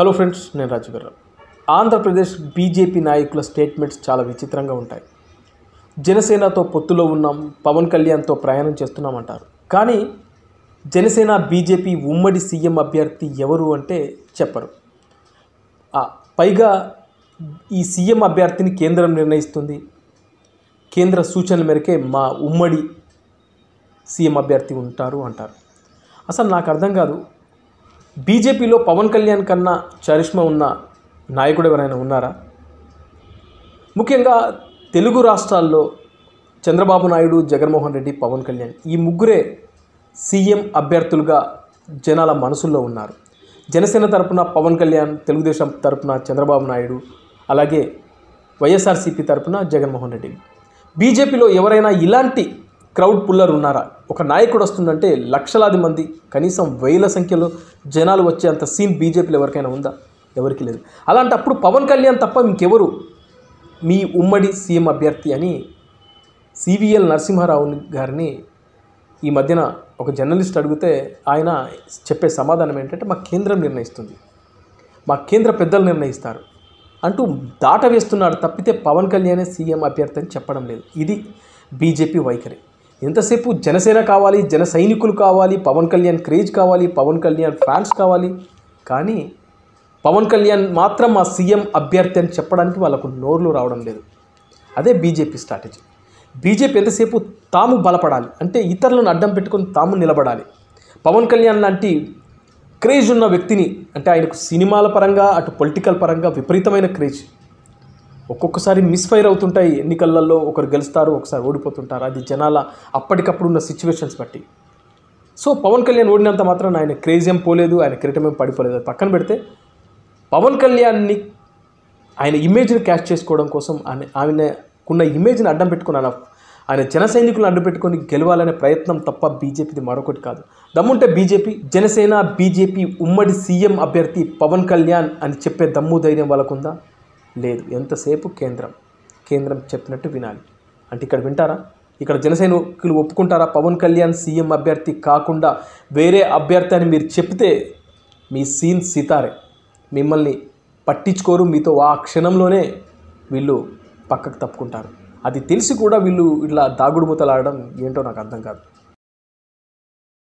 hello friends నేను రాజుగారు Andhra Pradesh BJP నాయకుల స్టేట్మెంట్స్ చాలా విచిత్రంగా ఉంటాయి జనసేనతో పొత్తులో ఉన్నాం పవన్ కళ్యాణ్తో ప్రయాణం చేస్తున్నామంటారు కానీ జనసేన బీజేపీ ఉమ్మడి సీఎం అభ్యర్థి ఎవరు అంటే చెప్పరు పైగా ఈ సీఎం అభ్యర్థిని కేంద్రం నిర్ణయిస్తుంది కేంద్ర సూచనల మేరకే మా ఉమ్మడి సీఎం అభ్యర్థి ఉంటారు అంటారు అసలు నాకు అర్థం కాదు బీజేపీలో పవన్ కళ్యాణ్ కన్నా చరిష్మా ఉన్న నాయకుడు ఎవరైనా ఉన్నారా ముఖ్యంగా తెలుగు రాష్ట్రాల్లో చంద్రబాబు నాయుడు జగన్మోహన్ రెడ్డి పవన్ కళ్యాణ్ ఈ ముగ్గురే సీఎం అభ్యర్థులుగా జనాల మనసుల్లో ఉన్నారు జనసేన తరపున పవన్ కళ్యాణ్ తెలుగుదేశం తరపున చంద్రబాబు నాయుడు అలాగే వైఎస్ఆర్సీపీ తరపున జగన్మోహన్ రెడ్డి బీజేపీలో ఎవరైనా ఇలాంటి క్రౌడ్ పుల్లర్ ఉన్నారా ఒక నాయకుడు వస్తుందంటే లక్షలాది మంది కనీసం వేల సంఖ్యలో జనాలు వచ్చే అంత సీన్ బీజేపీలో ఎవరికైనా ఉందా ఎవరికి లేదు అలాంటప్పుడు పవన్ కళ్యాణ్ తప్ప ఇంకెవరు మీ ఉమ్మడి సీఎం అభ్యర్థి అని సివిఎల్ నరసింహారావు గారిని ఈ మధ్యన ఒక జర్నలిస్ట్ అడిగితే ఆయన చెప్పే సమాధానం ఏంటంటే మా కేంద్రం నిర్ణయిస్తుంది మా కేంద్ర పెద్దలు నిర్ణయిస్తారు అంటూ దాట వేస్తున్నాడు తప్పితే పవన్ కళ్యాణ్ సీఎం అభ్యర్థి అని చెప్పడం లేదు ఇది బీజేపీ వైఖరి ఎంతసేపు జనసేన కావాలి జన సైనికులు కావాలి పవన్ కళ్యాణ్ క్రేజ్ కావాలి పవన్ కళ్యాణ్ ఫ్యాన్స్ కావాలి కానీ పవన్ కళ్యాణ్ మాత్రం మా సీఎం అభ్యర్థి అని చెప్పడానికి వాళ్ళకు నోర్లు రావడం లేదు అదే బీజేపీ స్ట్రాటజీ బీజేపీ ఎంతసేపు తాము బలపడాలి అంటే ఇతరులను అడ్డం పెట్టుకొని తాము నిలబడాలి పవన్ కళ్యాణ్ లాంటి క్రేజ్ ఉన్న వ్యక్తిని అంటే ఆయనకు సినిమాల పరంగా అటు పొలిటికల్ పరంగా విపరీతమైన క్రేజ్ ఒక్కొక్కసారి మిస్ఫైర్ అవుతుంటాయి ఎన్నికలలో ఒకరు గెలుస్తారు ఒకసారి ఓడిపోతుంటారు అది జనాల అప్పటికప్పుడు ఉన్న సిచ్యువేషన్స్ బట్టి సో పవన్ కళ్యాణ్ ఓడినంత మాత్రం ఆయన క్రేజ్ ఏం పోలేదు ఆయన ఏం పడిపోలేదు అది పక్కన పెడితే పవన్ కళ్యాణ్ని ఆయన ఇమేజ్ని క్యాష్ చేసుకోవడం కోసం ఆయన ఆయనకున్న ఇమేజ్ని అడ్డం పెట్టుకుని ఆయన ఆయన జన సైనికులను అడ్డు పెట్టుకొని గెలవాలనే ప్రయత్నం తప్ప బీజేపీది మరొకటి కాదు దమ్ముంటే బీజేపీ జనసేన బీజేపీ ఉమ్మడి సీఎం అభ్యర్థి పవన్ కళ్యాణ్ అని చెప్పే దమ్ము ధైర్యం వాళ్ళకుందా లేదు ఎంతసేపు కేంద్రం కేంద్రం చెప్పినట్టు వినాలి అంటే ఇక్కడ వింటారా ఇక్కడ జనసేనకులు ఒప్పుకుంటారా పవన్ కళ్యాణ్ సీఎం అభ్యర్థి కాకుండా వేరే అభ్యర్థి అని మీరు చెప్తే మీ సీన్ సితారే మిమ్మల్ని పట్టించుకోరు మీతో ఆ క్షణంలోనే వీళ్ళు పక్కకు తప్పుకుంటారు అది తెలిసి కూడా వీళ్ళు ఇట్లా దాగుడుమూతలు ఆడడం ఏంటో నాకు అర్థం కాదు